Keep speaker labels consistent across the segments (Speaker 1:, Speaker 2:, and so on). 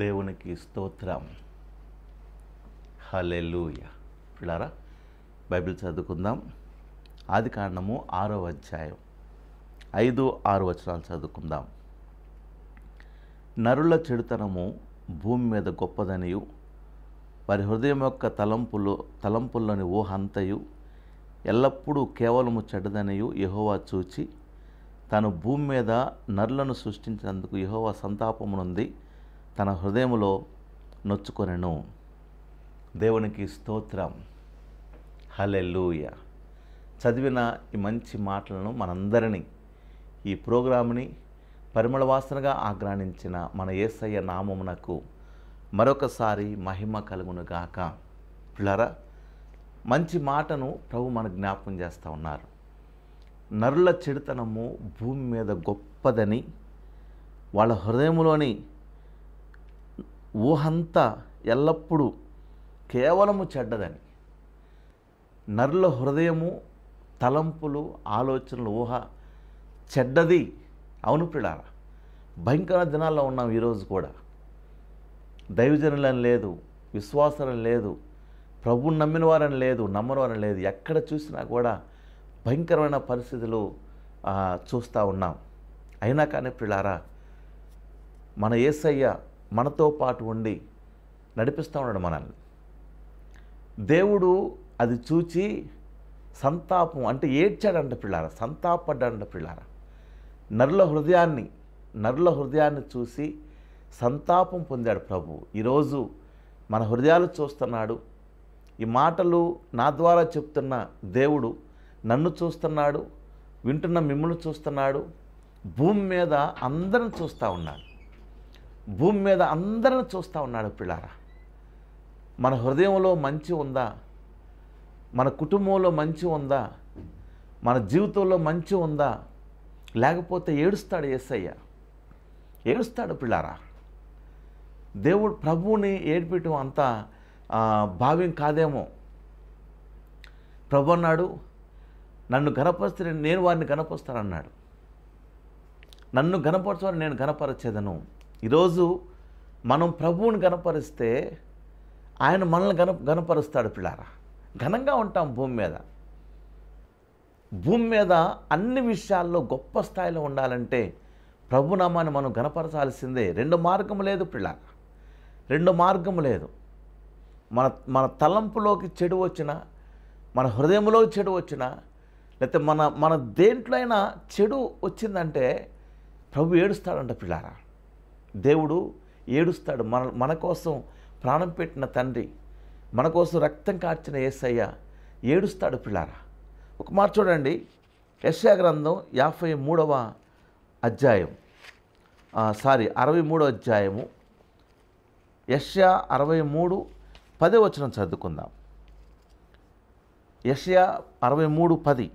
Speaker 1: దేవునికి స్తోత్రం హలెలూయ పిల్లారా బైబిల్ చదువుకుందాం ఆది కారణము ఆరో అధ్యాయం ఐదు ఆరు వచనాలు చదువుకుందాం నరుల చెడుతనము భూమి మీద గొప్పదనియు వారి హృదయం యొక్క తలంపులు తలంపుల్లోని ఊహంతయు ఎల్లప్పుడూ కేవలము చెడ్డదనియు యహోవా చూచి తను భూమి మీద నరులను సృష్టించినందుకు యహోవా సంతాపమునుంది తన హృదయంలో నొచ్చుకొనెను దేవునికి స్తోత్రం లూయ చదివిన ఈ మంచి మాటలను మనందరినీ ఈ పరిమళ వాసనగా ఆగ్రాణించిన మన ఏసయ్య నామమునకు మరొకసారి మహిమ కలుగునుగాక పిల్లరా మంచి మాటను ప్రభు మన జ్ఞాపకం చేస్తూ ఉన్నారు నరుల చెడుతనము భూమి మీద గొప్పదని వాళ్ళ హృదయంలోని ఊహంతా ఎల్లప్పుడూ కేవలము చెడ్డదని నరుల హృదయము తలంపులు ఆలోచనలు ఊహ చెడ్డది అవును పిడార భయంకర దినాల్లో ఉన్నాం ఈరోజు కూడా దైవజనులని లేదు విశ్వాసం లేదు ప్రభువు నమ్మిన వారని లేదు నమ్మని లేదు ఎక్కడ చూసినా కూడా భయంకరమైన పరిస్థితులు చూస్తూ ఉన్నాం అయినా కానీ పిల్లారా మన ఏసయ్య మనతో పాటు ఉండి నడిపిస్తూ ఉన్నాడు మనల్ని దేవుడు అది చూచి సంతాపం అంటే ఏడ్చాడంట పిల్లార సంతాపడ్డాడంట పిల్లార నరుల హృదయాన్ని నరుల హృదయాన్ని చూసి సంతాపం పొందాడు ప్రభు ఈరోజు మన హృదయాలు చూస్తున్నాడు ఈ మాటలు నా ద్వారా చెప్తున్న దేవుడు నన్ను చూస్తున్నాడు వింటున్న మిమ్మల్ని చూస్తున్నాడు భూమి మీద అందరిని చూస్తూ ఉన్నాడు భూమి మీద అందరిని చూస్తూ ఉన్నాడు పిల్లారా మన హృదయంలో మంచి ఉందా మన కుటుంబంలో మంచి ఉందా మన జీవితంలో మంచి ఉందా లేకపోతే ఏడుస్తాడు ఎస్ఐయ్య ఏడుస్తాడు పిల్లారా దేవుడు ప్రభువుని ఏడిపించడం అంత భావ్యం కాదేమో ప్రభు అన్నాడు నన్ను గనపరిస్తే నేను వారిని గనపరుస్తానన్నాడు నన్ను గణపరచవారిని నేను గనపరచేదను ఈరోజు మనం ప్రభువుని గనపరిస్తే ఆయన మనల్ని గన గనపరుస్తాడు పిల్లారా ఘనంగా ఉంటాం భూమి మీద భూమి మీద అన్ని విషయాల్లో గొప్ప స్థాయిలో ఉండాలంటే ప్రభునామాన్ని మనం గనపరచాల్సిందే రెండు మార్గం లేదు పిల్లారా రెండు మార్గం లేదు మన మన తలంపులోకి చెడు వచ్చినా మన హృదయంలో చెడు వచ్చినా లేకపోతే మన మన దేంట్లో అయినా చెడు వచ్చిందంటే ప్రభు ఏడుస్తాడంట పిల్లారా దేవుడు ఏడుస్తాడు మన మన కోసం ప్రాణం పెట్టిన తండ్రి మన కోసం రక్తం కార్చిన ఏసయ్య ఏడుస్తాడు పిల్లారా ఒక మాట చూడండి యశా గ్రంథం యాభై మూడవ అధ్యాయం సారీ అరవై మూడో అధ్యాయము యష్యా అరవై మూడు పదే వచనం చదువుకుందాం యష్యా అరవై మూడు పది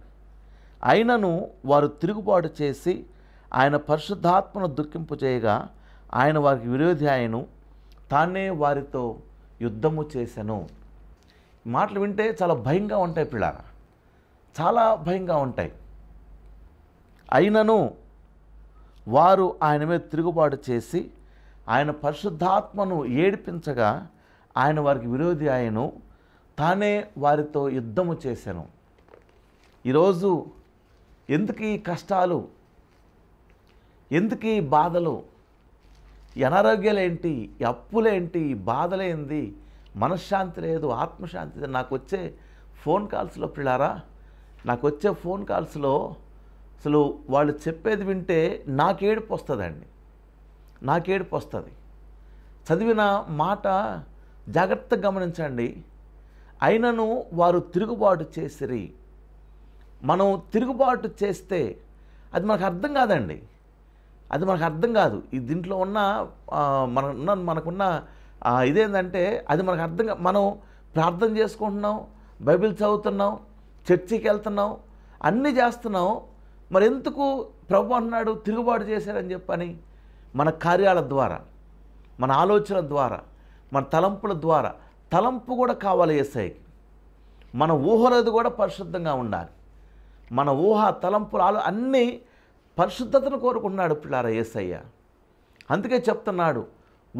Speaker 1: అయినను వారు తిరుగుబాటు చేసి ఆయన పరిశుద్ధాత్మను దుఃఖింపు చేయగా ఆయన వారికి విరోధి ఆయను తానే వారితో యుద్ధము చేశాను మాటలు వింటే చాలా భయంగా ఉంటాయి పిల్లల చాలా భయంగా ఉంటాయి అయినను వారు ఆయన మీద తిరుగుబాటు చేసి ఆయన పరిశుద్ధాత్మను ఏడిపించగా ఆయన వారికి విరోధి ఆయను తానే వారితో యుద్ధము చేశాను ఈరోజు ఎందుకు ఈ కష్టాలు ఎందుకు ఈ బాధలు అనారోగ్యాలు అనారోగ్యాలేంటి అప్పులేంటి బాధలేంది మనశ్శాంతి లేదు ఆత్మశాంతి లేదు నాకు వచ్చే ఫోన్ కాల్స్లో పిల్లారా నాకు వచ్చే ఫోన్ కాల్స్లో అసలు వాళ్ళు చెప్పేది వింటే నాకేడుపు వస్తుందండి నాకేడుపు వస్తుంది చదివిన మాట జాగ్రత్తగా గమనించండి అయినను వారు తిరుగుబాటు చేసిరి మనం తిరుగుబాటు చేస్తే అది మనకు అర్థం కాదండి అది మనకు అర్థం కాదు ఈ దీంట్లో ఉన్న మన ఉన్న మనకున్న ఇదేంటంటే అది మనకు అర్థం మనం ప్రార్థన చేసుకుంటున్నాం బైబిల్ చదువుతున్నాం చర్చికి వెళ్తున్నాం అన్నీ చేస్తున్నాం మరి ఎందుకు ప్రభు అన్నాడు తిరుగుబాటు చేశారని చెప్పని మన కార్యాల ద్వారా మన ఆలోచన ద్వారా మన తలంపుల ద్వారా తలంపు కూడా కావాలి ఏసైకి మన ఊహలది కూడా పరిశుద్ధంగా ఉండాలి మన ఊహ తలంపులు ఆలో అన్నీ పరిశుద్ధతను కోరుకున్నాడు పిల్లార ఏసయ్య అందుకే చెప్తున్నాడు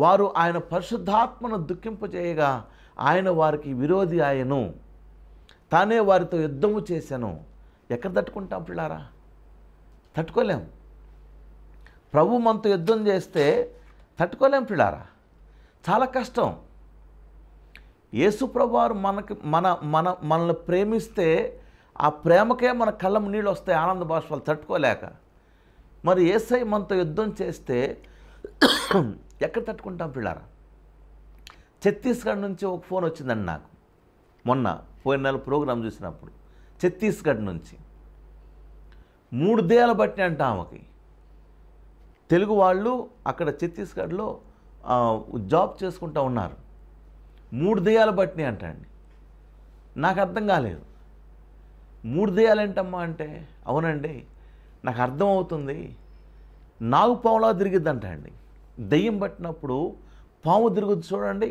Speaker 1: వారు ఆయన పరిశుద్ధాత్మను దుఃఖింపజేయగా ఆయన వారికి విరోధి ఆయను తానే వారితో యుద్ధము చేశాను ఎక్కడ తట్టుకుంటాం పిల్లారా తట్టుకోలేం ప్రభు మనతో యుద్ధం చేస్తే తట్టుకోలేం పిల్లారా చాలా కష్టం యేసుప్రభువారు మనకి మన మన మనల్ని ప్రేమిస్తే ఆ ప్రేమకే మన కళ్ళం నీళ్ళు వస్తాయి ఆనంద భాషలు తట్టుకోలేక మరి ఏసై మనతో యుద్ధం చేస్తే ఎక్కడ తట్టుకుంటాం పిల్లారా ఛత్తీస్గఢ్ నుంచి ఒక ఫోన్ వచ్చిందండి నాకు మొన్న పోయిన నెల ప్రోగ్రాం చూసినప్పుడు ఛత్తీస్గఢ్ నుంచి మూడు దేయాలు బట్టి అంట ఆమెకి తెలుగు వాళ్ళు అక్కడ ఛత్తీస్గఢ్లో జాబ్ చేసుకుంటూ ఉన్నారు మూడు దేయాలు బట్టినాయి అంటండి నాకు అర్థం కాలేదు మూడు ఏంటమ్మా అంటే అవునండి నాకు అర్థమవుతుంది నాగు పాములా తిరిగిద్దంట అండి దెయ్యం పట్టినప్పుడు పాము తిరుగుద్ది చూడండి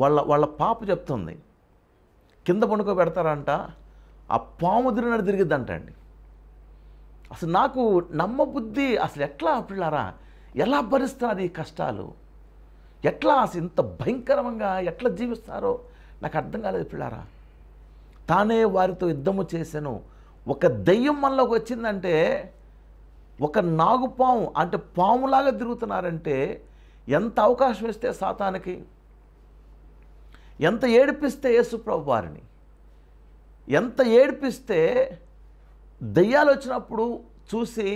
Speaker 1: వాళ్ళ వాళ్ళ పాప చెప్తుంది కింద పండుకో పెడతారంట ఆ పాము తిరిగినట్టు తిరిగిద్దంట అండి అసలు నాకు నమ్మబుద్ధి అసలు ఎట్లా పిల్లారా ఎలా భరిస్తారు ఈ కష్టాలు ఎట్లా అసలు ఇంత భయంకరంగా ఎట్లా జీవిస్తారో నాకు అర్థం కాలేదు పిల్లారా తానే వారితో యుద్ధము చేశాను ఒక దెయ్యం మనలోకి వచ్చిందంటే ఒక నాగుపాము అంటే పాములాగా తిరుగుతున్నారంటే ఎంత అవకాశం ఇస్తే సాతానికి ఎంత ఏడిపిస్తే యేసుప్రభు వారిని ఎంత ఏడిపిస్తే దెయ్యాలు వచ్చినప్పుడు చూసి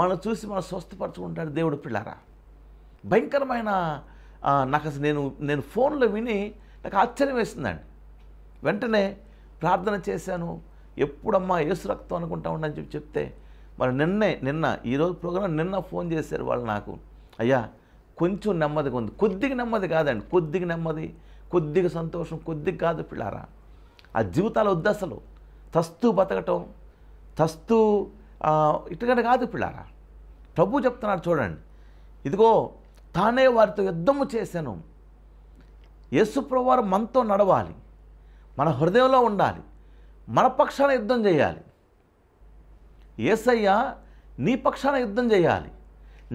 Speaker 1: మనం చూసి మనం స్వస్థపరచుకుంటాడు దేవుడు పిల్లారా భయంకరమైన నాకు అసలు నేను నేను ఫోన్లో విని నాకు ఆశ్చర్యం వేసిందండి వెంటనే ప్రార్థన చేశాను ఎప్పుడమ్మా ఏసు రక్తం అనుకుంటా ఉండని చెప్పి చెప్తే మరి నిన్నే నిన్న ఈరోజు ప్రోగ్రాం నిన్న ఫోన్ చేశారు వాళ్ళు నాకు అయ్యా కొంచెం నెమ్మదిగా ఉంది కొద్దిగా నెమ్మది కాదండి కొద్దిగా నెమ్మది కొద్దిగా సంతోషం కొద్దిగా కాదు పిల్లారా ఆ జీవితాలు వద్దు అసలు తస్తూ బతకటం తస్తూ ఇటుగట కాదు పిల్లారా ప్రభు చెప్తున్నాడు చూడండి ఇదిగో తానే వారితో యుద్ధము చేశాను యేసుప్రవారు మనతో నడవాలి మన హృదయంలో ఉండాలి మన పక్షాన యుద్ధం చేయాలి ఏసయ్యా నీ పక్షాన యుద్ధం చేయాలి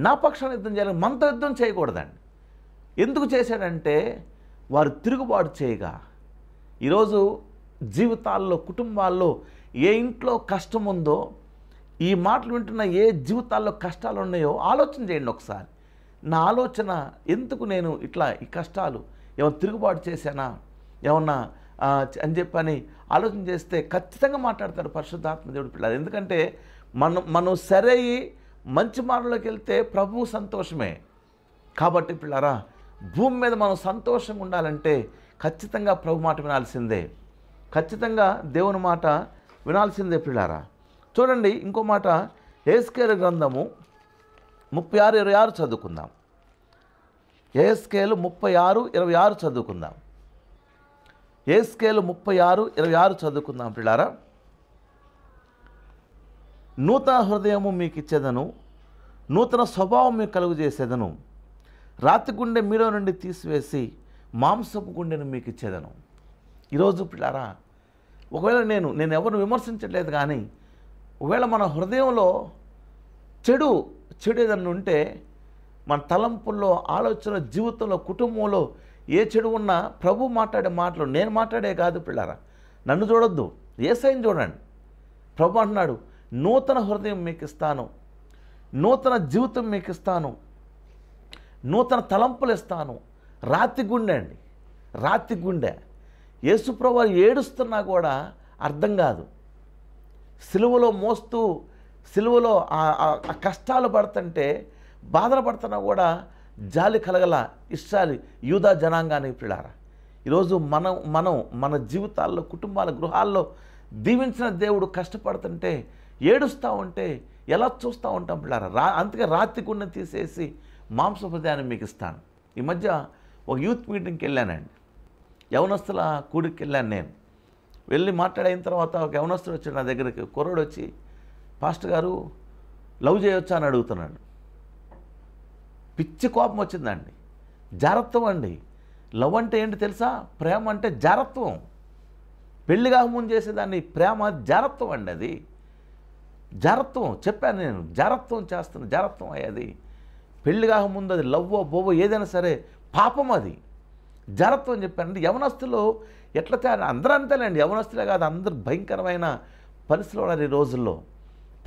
Speaker 1: నా పక్షాన యుద్ధం చేయాలి మనతో యుద్ధం చేయకూడదండి ఎందుకు చేశాడంటే వారు తిరుగుబాటు చేయగా ఈరోజు జీవితాల్లో కుటుంబాల్లో ఏ ఇంట్లో కష్టం ఉందో ఈ మాటలు వింటున్న ఏ జీవితాల్లో కష్టాలు ఉన్నాయో ఆలోచన చేయండి ఒకసారి నా ఆలోచన ఎందుకు నేను ఇట్లా ఈ కష్టాలు ఏమైనా తిరుగుబాటు చేశానా ఏమన్నా అని చెప్పని ఆలోచన చేస్తే ఖచ్చితంగా మాట్లాడతాడు పరిశుద్ధాత్మ దేవుడు పిల్లలు ఎందుకంటే మనం మనం సరే మంచి మార్గంలోకి వెళ్తే ప్రభువు సంతోషమే కాబట్టి పిల్లరా భూమి మీద మనం సంతోషంగా ఉండాలంటే ఖచ్చితంగా ప్రభు మాట వినాల్సిందే ఖచ్చితంగా దేవుని మాట వినాల్సిందే పిల్లారా చూడండి ఇంకో మాట ఏస్కేల్ గ్రంథము ముప్పై ఆరు ఇరవై ఆరు చదువుకుందాం ఏస్కేలు ముప్పై ఆరు ఇరవై ఆరు చదువుకుందాం ఏ స్కేల్ ముప్పై ఆరు ఇరవై ఆరు చదువుకుందాం పిల్లారా నూతన హృదయము మీకు ఇచ్చేదను నూతన స్వభావం మీకు కలుగు చేసేదను రాతి గుండె మీలో నుండి తీసివేసి మాంసపు గుండెను మీకు ఇచ్చేదను ఈరోజు పిల్లారా ఒకవేళ నేను నేను ఎవరిని విమర్శించట్లేదు కానీ ఒకవేళ మన హృదయంలో చెడు చెడు ఏదన్నా ఉంటే మన తలంపుల్లో ఆలోచనలో జీవితంలో కుటుంబంలో ఏ చెడు ఉన్నా ప్రభు మాట్లాడే మాటలు నేను మాట్లాడే కాదు పిల్లారా నన్ను చూడొద్దు సైన్ చూడండి ప్రభు అంటున్నాడు నూతన హృదయం మీకు ఇస్తాను నూతన జీవితం మీకు ఇస్తాను నూతన తలంపులు ఇస్తాను రాతి గుండె అండి రాతి గుండె యేసుప్రభు ఏడుస్తున్నా కూడా అర్థం కాదు సిలువలో మోస్తూ సిలువలో ఆ కష్టాలు పడుతుంటే బాధలు పడుతున్నా కూడా జాలి కలగల ఇష్టాలి యూదా జనాంగానికి పిల్లారా ఈరోజు మనం మనం మన జీవితాల్లో కుటుంబాల గృహాల్లో దీవించిన దేవుడు కష్టపడుతుంటే ఏడుస్తూ ఉంటే ఎలా చూస్తూ ఉంటాం పిల్లారా రా అందుకే రాత్రి గుండె తీసేసి మాంసపదయాన్ని మీకు ఇస్తాను ఈ మధ్య ఒక యూత్ మీటింగ్కి వెళ్ళానండి యవనస్తుల కూడికి వెళ్ళాను నేను వెళ్ళి మాట్లాడిన తర్వాత ఒక యవనస్తుడు వచ్చాడు నా దగ్గరికి కుర్రడు వచ్చి పాస్టర్ గారు లవ్ చేయొచ్చా అని అడుగుతున్నాడు పిచ్చి కోపం వచ్చిందండి జారత్వం అండి లవ్ అంటే ఏంటి తెలుసా ప్రేమ అంటే జారత్వం పెళ్లిగా ముందు చేసేదాన్ని ప్రేమ జారత్వం అండి అది జారత్వం చెప్పాను నేను జారత్వం చేస్తున్న జారత్వం అయ్యేది పెళ్లిగా ముందు అది లవ్వో బోవో ఏదైనా సరే పాపం అది జారత్వం చెప్పాను అంటే యవనస్తులు ఎట్లా అందరూ అంతేలేండి యవనస్తులే కాదు అందరు భయంకరమైన పరిస్థితులు ఉన్నారు ఈ రోజుల్లో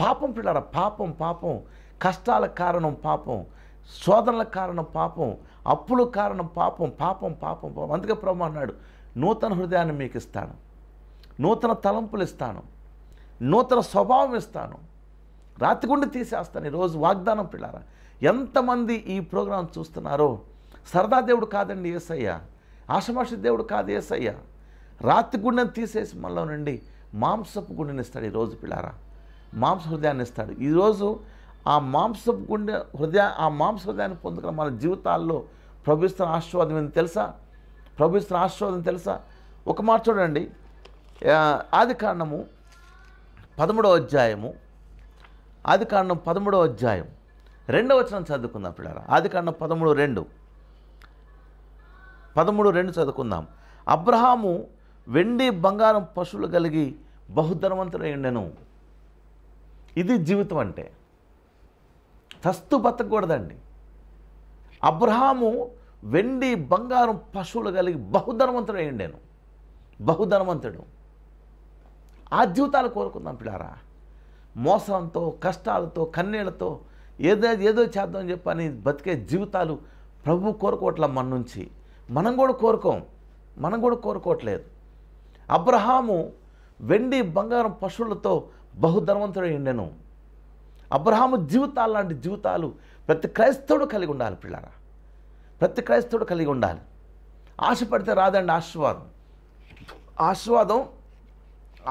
Speaker 1: పాపం పిల్లరా పాపం పాపం కష్టాల కారణం పాపం శోధనల కారణం పాపం అప్పుల కారణం పాపం పాపం పాపం పాపం అందుకే ప్రభు అన్నాడు నూతన హృదయాన్ని మీకు ఇస్తాను నూతన తలంపులు ఇస్తాను నూతన స్వభావం ఇస్తాను రాతిగుండి తీసేస్తాను ఈరోజు వాగ్దానం పిల్లారా ఎంతమంది ఈ ప్రోగ్రాం చూస్తున్నారో సరదా దేవుడు కాదండి ఏసయ్య ఆశమాష దేవుడు కాదు ఏసయ్య రాతి గుండెని తీసేసి మనలో నుండి మాంసపు గుండెని ఇస్తాడు ఈరోజు పిల్లారా మాంస హృదయాన్ని ఇస్తాడు ఈరోజు ఆ మాంసపు గుండె హృదయ ఆ మాంస హృదయాన్ని పొందుకున్న మన జీవితాల్లో ప్రభుత్వం ఆశీర్వాదం ఏంది తెలుసా ప్రభుత్వం ఆశీర్వాదం తెలుసా ఒక మాట చూడండి ఆది కారణము పదమూడవ అధ్యాయము ఆది కారణం పదమూడవ అధ్యాయం రెండవ వచనం చదువుకుందాం పిల్లరా ఆది కారణం పదమూడు రెండు పదమూడు రెండు చదువుకుందాం అబ్రహాము వెండి బంగారం పశువులు కలిగి బహుధనవంతుడై ఉండెను ఇది జీవితం అంటే సస్తు బతకూడదండి అబ్రహాము వెండి బంగారం పశువులు కలిగి బహుధనవంతుడు అయ్యండి నేను బహుధనవంతుడు ఆ జీవితాలు కోరుకుందాం పిల్లారా మోసంతో కష్టాలతో కన్నీళ్లతో ఏదో ఏదో చేద్దాం చెప్పని బతికే జీవితాలు ప్రభు కోరుకోవట్లే మన నుంచి మనం కూడా కోరుకోం మనం కూడా కోరుకోవట్లేదు అబ్రహాము వెండి బంగారం పశువులతో బహుధనవంతుడు నేను అబ్రహాము జీవితాలు లాంటి జీవితాలు ప్రతి క్రైస్తవుడు కలిగి ఉండాలి పిల్లరా ప్రతి క్రైస్తవుడు కలిగి ఉండాలి ఆశపడితే రాదండి ఆశీర్వాదం ఆశీర్వాదం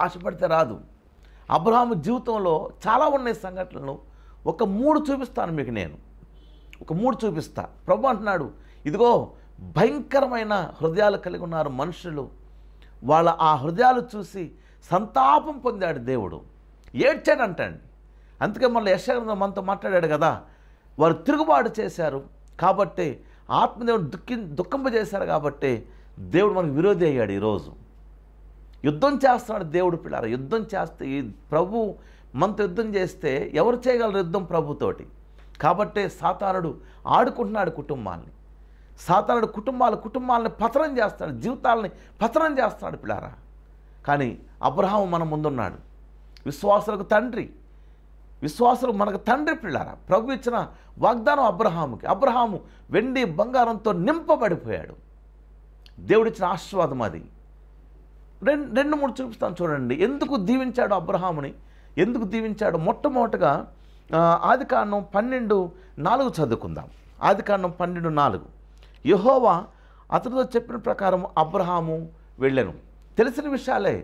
Speaker 1: ఆశపడితే రాదు అబ్రహాము జీవితంలో చాలా ఉన్నాయి సంఘటనలు ఒక మూడు చూపిస్తాను మీకు నేను ఒక మూడు చూపిస్తా ప్రభు అంటున్నాడు ఇదిగో భయంకరమైన హృదయాలు కలిగి ఉన్నారు మనుషులు వాళ్ళ ఆ హృదయాలు చూసి సంతాపం పొందాడు దేవుడు అంటాడు అందుకే మన యశగ్రంథం మనతో మాట్లాడాడు కదా వారు తిరుగుబాటు చేశారు కాబట్టి ఆత్మదేవుడు దుఃఖి దుఃఖింపజేశారు కాబట్టి దేవుడు మనకు విరోధి అయ్యాడు ఈరోజు యుద్ధం చేస్తున్నాడు దేవుడు పిల్లారు యుద్ధం చేస్తే ఈ ప్రభు మనతో యుద్ధం చేస్తే ఎవరు చేయగలరు యుద్ధం ప్రభుతోటి కాబట్టి సాతానుడు ఆడుకుంటున్నాడు కుటుంబాన్ని సాతానుడు కుటుంబాల కుటుంబాలని పతనం చేస్తాడు జీవితాలని పతనం చేస్తున్నాడు పిల్లారా కానీ అబ్రహాము మన ముందున్నాడు విశ్వాసులకు తండ్రి విశ్వాసులు మనకు తండ్రి పిల్లారా ప్రభు ఇచ్చిన వాగ్దానం అబ్రహాముకి అబ్రహాము వెండి బంగారంతో నింపబడిపోయాడు దేవుడిచ్చిన ఆశీర్వాదం అది రెండు రెండు మూడు చూపిస్తాను చూడండి ఎందుకు దీవించాడు అబ్రహాముని ఎందుకు దీవించాడు మొట్టమొదటిగా ఆది కాండం పన్నెండు నాలుగు చదువుకుందాం ఆది కాండం పన్నెండు నాలుగు యహోవా అతనితో చెప్పిన ప్రకారం అబ్రహాము వెళ్ళాను తెలిసిన విషయాలే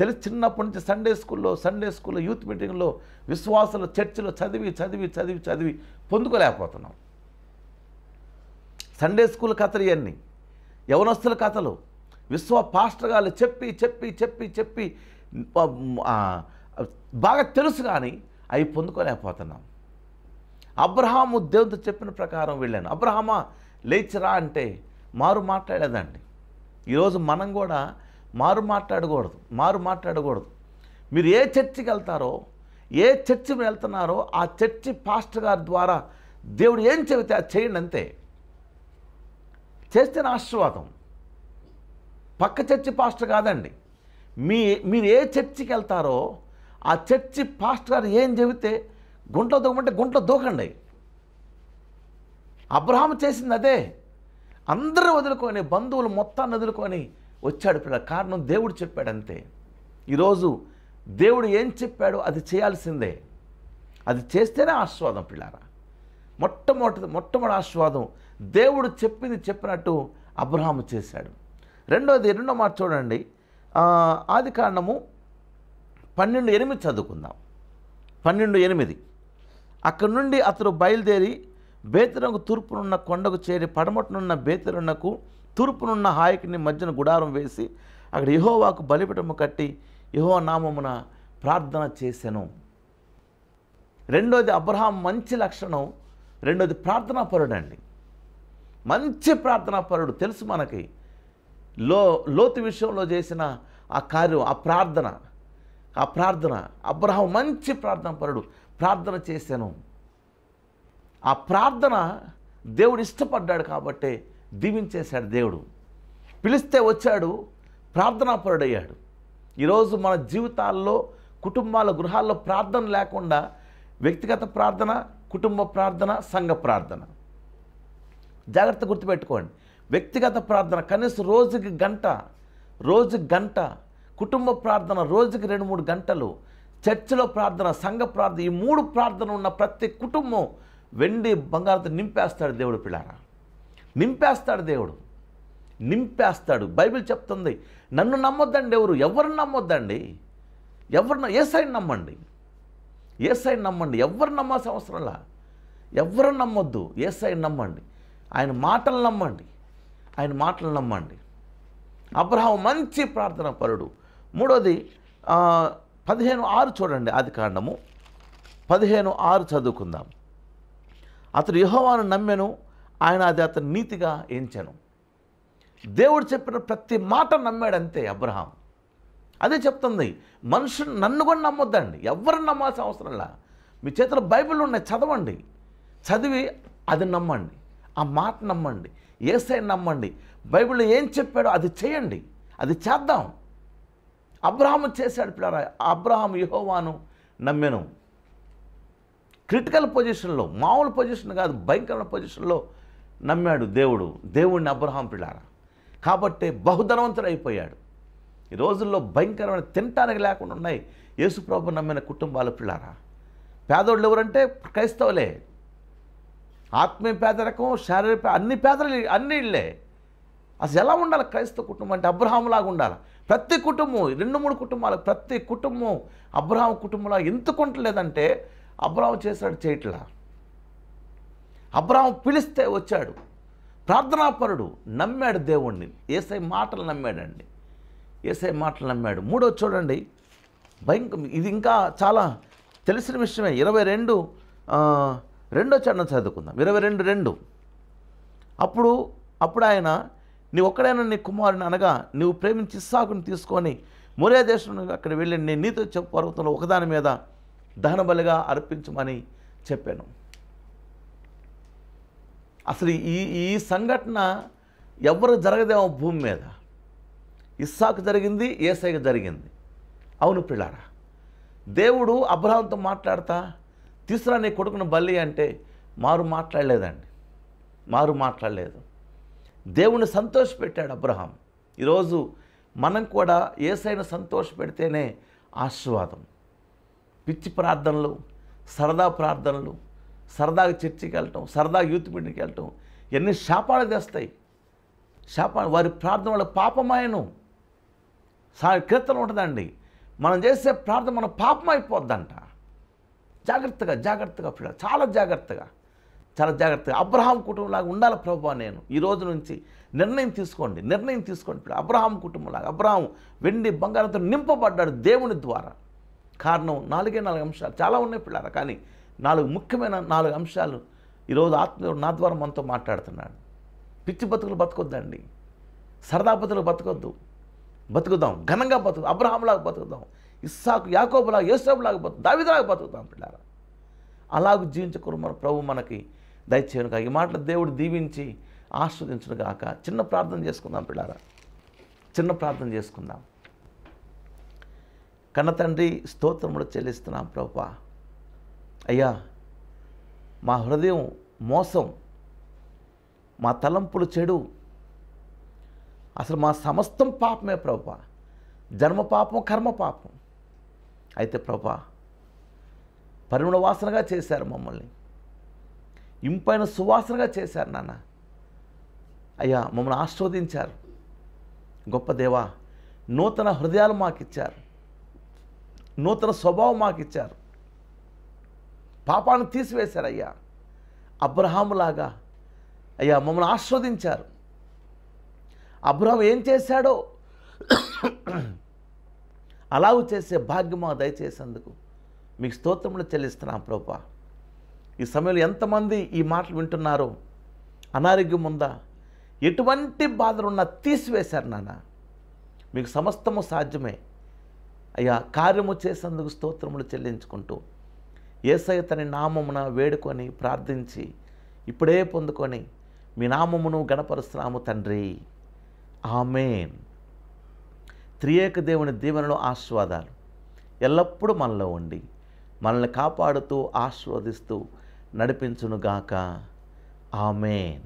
Speaker 1: తెలిసి చిన్నప్పటి నుంచి సండే స్కూల్లో సండే స్కూల్లో యూత్ మీటింగ్లో విశ్వాసంలో చర్చిలో చదివి చదివి చదివి చదివి పొందుకోలేకపోతున్నాం సండే స్కూల్ కథలు ఇవన్నీ యవనస్తుల కథలు విశ్వ పాస్టర్ గారు చెప్పి చెప్పి చెప్పి చెప్పి బాగా తెలుసు కానీ అవి పొందుకోలేకపోతున్నాం అబ్రహాము దేవునితో చెప్పిన ప్రకారం వెళ్ళాను అబ్రహామా లేచిరా అంటే మారు మాట్లాడేదండి ఈరోజు మనం కూడా మారు మాట్లాడకూడదు మారు మాట్లాడకూడదు మీరు ఏ చర్చికి వెళ్తారో ఏ చర్చి మీరు వెళ్తున్నారో ఆ చర్చి పాస్టర్ గారి ద్వారా దేవుడు ఏం చెబితే అది చేయండి అంతే చేస్తేనే ఆశీర్వాదం పక్క చర్చి పాస్టర్ కాదండి మీ మీరు ఏ చర్చికి వెళ్తారో ఆ చర్చి పాస్టర్ గారు ఏం చెబితే గుంట్లో దూకమంటే గుంట్లో దూకండి అబ్రహాం చేసింది అదే అందరూ వదులుకొని బంధువులు మొత్తాన్ని వదులుకొని వచ్చాడు పిల్ల కారణం దేవుడు చెప్పాడు అంతే ఈరోజు దేవుడు ఏం చెప్పాడో అది చేయాల్సిందే అది చేస్తేనే ఆస్వాదం పిల్లారా మొట్టమొదటి మొట్టమొదటి ఆస్వాదం దేవుడు చెప్పింది చెప్పినట్టు అబ్రహాము చేశాడు రెండోది రెండో మాట చూడండి ఆది కారణము పన్నెండు ఎనిమిది చదువుకుందాం పన్నెండు ఎనిమిది అక్కడి నుండి అతడు బయలుదేరి బేతరంగు తూర్పునున్న కొండకు చేరి పడమటనున్న బేతరున్నకు తూర్పునున్న హాయికిని మధ్యన గుడారం వేసి అక్కడ యహోవాకు బలిపటము కట్టి యహో నామమున ప్రార్థన చేశాను రెండోది అబ్రహాం మంచి లక్షణం రెండోది ప్రార్థనా పరుడు అండి మంచి ప్రార్థనా పరుడు తెలుసు మనకి లో లోతు విషయంలో చేసిన ఆ కార్యం ఆ ప్రార్థన ఆ ప్రార్థన అబ్రహం మంచి ప్రార్థన పరుడు ప్రార్థన చేశాను ఆ ప్రార్థన దేవుడు ఇష్టపడ్డాడు కాబట్టే దీవించేశాడు దేవుడు పిలిస్తే వచ్చాడు ప్రార్థనాపరుడయ్యాడు ఈరోజు మన జీవితాల్లో కుటుంబాల గృహాల్లో ప్రార్థన లేకుండా వ్యక్తిగత ప్రార్థన కుటుంబ ప్రార్థన సంఘ ప్రార్థన జాగ్రత్త గుర్తుపెట్టుకోండి వ్యక్తిగత ప్రార్థన కనీసం రోజుకి గంట రోజు గంట కుటుంబ ప్రార్థన రోజుకి రెండు మూడు గంటలు చర్చిలో ప్రార్థన సంఘ ప్రార్థన ఈ మూడు ప్రార్థన ఉన్న ప్రతి కుటుంబం వెండి బంగారంతో నింపేస్తాడు దేవుడు పిల్లారా నింపేస్తాడు దేవుడు నింపేస్తాడు బైబిల్ చెప్తుంది నన్ను నమ్మొద్దండి ఎవరు ఎవరిని నమ్మొద్దండి ఎవరిన ఏ సైడ్ నమ్మండి ఏ సైడ్ నమ్మండి ఎవరు నమ్మాల్సిన అవసరంలా ఎవరు నమ్మొద్దు ఏ సైడ్ నమ్మండి ఆయన మాటలు నమ్మండి ఆయన మాటలు నమ్మండి అబ్రహం మంచి ప్రార్థన పరుడు మూడోది పదిహేను ఆరు చూడండి ఆది కాండము పదిహేను ఆరు చదువుకుందాం అతడు యహోవాను నమ్మెను ఆయన అది అతను నీతిగా ఎంచను దేవుడు చెప్పిన ప్రతి మాట నమ్మాడంతే అబ్రహాం అదే చెప్తుంది మనుషుని నన్ను కూడా నమ్మొద్దండి ఎవరిని నమ్మాల్సిన అవసరంలా మీ చేతిలో బైబిల్ ఉన్నాయి చదవండి చదివి అది నమ్మండి ఆ మాట నమ్మండి ఏసై నమ్మండి బైబిల్లో ఏం చెప్పాడో అది చేయండి అది చేద్దాం అబ్రహాము చేశాడు పిల్లరా అబ్రహాం యహోవాను నమ్మెను క్రిటికల్ పొజిషన్లో మామూలు పొజిషన్ కాదు భయంకరమైన పొజిషన్లో నమ్మాడు దేవుడు దేవుడిని అబ్రహాం పిల్లారా కాబట్టి బహుధనవంతుడు అయిపోయాడు ఈ రోజుల్లో భయంకరమైన తినటానికి లేకుండా ఉన్నాయి యేసుప్రభు నమ్మిన కుటుంబాల పిల్లారా పేదోళ్ళు ఎవరంటే క్రైస్తవులే ఆత్మీయ పేదరికం శారీరక అన్ని పేదలు అన్ని ఇళ్ళే అసలు ఎలా ఉండాలి క్రైస్తవ కుటుంబం అంటే లాగా ఉండాలి ప్రతి కుటుంబం రెండు మూడు కుటుంబాలు ప్రతి కుటుంబం అబ్రహాం కుటుంబంలో ఎందుకు ఉండలేదంటే అబ్రహాం చేశాడు చేయట్లా అబ్రాహం పిలిస్తే వచ్చాడు ప్రార్థనాపరుడు నమ్మాడు దేవుణ్ణి ఏసై మాటలు నమ్మాడండి ఏసై మాటలు నమ్మాడు మూడో చూడండి భయంకర ఇది ఇంకా చాలా తెలిసిన విషయమే ఇరవై రెండు రెండో చరణం చదువుకుందాం ఇరవై రెండు రెండు అప్పుడు అప్పుడు ఆయన నీ ఒక్కడైనా నీ కుమారుని అనగా నువ్వు ప్రేమించి ఇస్సాకుని తీసుకొని మొరే దేశం అక్కడ వెళ్ళి నేను నీతో చెప్పు పర్వతంలో ఒకదాని మీద దహనబలిగా అర్పించమని చెప్పాను అసలు ఈ ఈ సంఘటన ఎవరు జరగదేమో భూమి మీద ఇస్సాకు జరిగింది ఏసైకి జరిగింది అవును పిల్లారా దేవుడు అబ్రహాంతో మాట్లాడతా తీసురా నీ కొడుకును బల్లి అంటే మారు మాట్లాడలేదండి మారు మాట్లాడలేదు దేవుని సంతోషపెట్టాడు అబ్రహాం ఈరోజు మనం కూడా ఏసైను సంతోషపెడితేనే ఆశీర్వాదం పిచ్చి ప్రార్థనలు సరదా ప్రార్థనలు సరదాగా చర్చికి వెళ్ళటం సరదాగా యూత్ మీటింగ్కి వెళ్ళటం ఎన్ని శాపాలు తెస్తాయి శాపాలు వారి ప్రార్థన వాళ్ళ పాపమాయను సా కీర్తన ఉంటుందండి మనం చేసే ప్రార్థన మన పాపమైపోద్దంట జాగ్రత్తగా జాగ్రత్తగా పిల్లలు చాలా జాగ్రత్తగా చాలా జాగ్రత్తగా అబ్రహాం కుటుంబంలాగా ఉండాలి ప్రభు నేను ఈ రోజు నుంచి నిర్ణయం తీసుకోండి నిర్ణయం తీసుకోండి పిల్లలు అబ్రహాం కుటుంబంలాగా అబ్రహాం వెండి బంగారంతో నింపబడ్డాడు దేవుని ద్వారా కారణం నాలుగే నాలుగు అంశాలు చాలా ఉన్నాయి పిల్లలు కానీ నాలుగు ముఖ్యమైన నాలుగు అంశాలు ఈరోజు ఆత్మీయుడు నా ద్వారా మనతో మాట్లాడుతున్నాడు పిచ్చి బతుకులు బతకొద్దండి సరదా బతులు బతకొద్దు బతుకుదాం ఘనంగా బతుకు అబ్రహాంలాగా బతుకుదాం ఇస్సాకు యాకోబులాగా యేసోబులాగా బతుకు దావిదలాగా బతుకుదాం పిల్లారా అలాగూ జీవించకూడదు మన ప్రభు మనకి దయచేయనుగా ఈ మాటలు దేవుడు దీవించి ఆస్వాదించను గాక చిన్న ప్రార్థన చేసుకుందాం పిల్లారా చిన్న ప్రార్థన చేసుకుందాం కన్న తండ్రి స్తోత్రములు చెల్లిస్తున్నాం ప్రభా అయ్యా మా హృదయం మోసం మా తలంపులు చెడు అసలు మా సమస్తం పాపమే ప్రభా జన్మ పాపం కర్మ పాపం అయితే ప్రభా పరిమణ వాసనగా చేశారు మమ్మల్ని ఇంపైన సువాసనగా చేశారు నాన్న అయ్యా మమ్మల్ని ఆస్వాదించారు గొప్ప దేవా నూతన హృదయాలు మాకిచ్చారు నూతన స్వభావం మాకిచ్చారు పాపాన్ని తీసివేశారు అయ్యా అబ్రహాములాగా అయ్యా మమ్మల్ని ఆస్వాదించారు అబ్రహం ఏం చేశాడో అలావు చేసే మా దయచేసేందుకు మీకు స్తోత్రములు చెల్లిస్తున్నా ప్రభా ఈ సమయంలో ఎంతమంది ఈ మాటలు వింటున్నారో అనారోగ్యం ఉందా ఎటువంటి బాధలున్నా తీసివేశారు నాన్న మీకు సమస్తము సాధ్యమే అయ్యా కార్యము చేసేందుకు స్తోత్రములు చెల్లించుకుంటూ ఏసై తని నామమున వేడుకొని ప్రార్థించి ఇప్పుడే పొందుకొని మీ నామమును గణపరుస్తున్నాము తండ్రి ఆమెన్ త్రియేక దేవుని దీవెనలో ఆస్వాదాలు ఎల్లప్పుడూ మనలో ఉండి మనల్ని కాపాడుతూ ఆస్వాదిస్తూ నడిపించునుగాక ఆమెన్